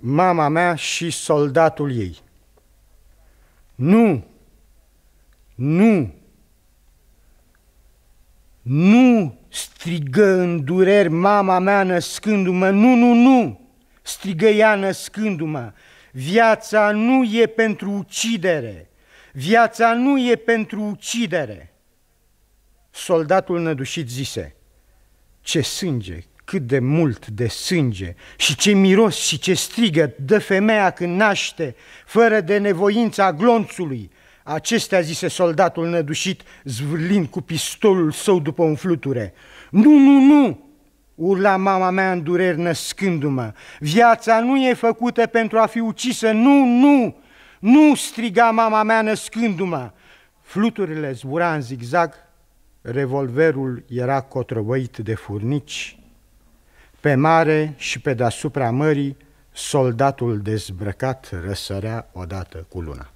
mama mea și soldatul ei. Nu! Nu! Nu! strigă în dureri mama mea născându-mă, nu, nu, nu! strigă ea născându-mă, viața nu e pentru ucidere, viața nu e pentru ucidere. Soldatul nădușit zise, ce sânge, cât de mult de sânge și ce miros și ce strigă dă femeia când naște, fără de nevoința glonțului. Acestea zise soldatul nădușit, zvârlind cu pistolul său după un fluture. Nu, nu, nu! Urla mama mea în dureri născându-mă. Viața nu e făcută pentru a fi ucisă, nu, nu! Nu striga mama mea născându-mă! Fluturile zbura în zigzag, revolverul era cotrăvăit de furnici, pe mare și pe deasupra mării, soldatul dezbrăcat răsărea odată cu luna.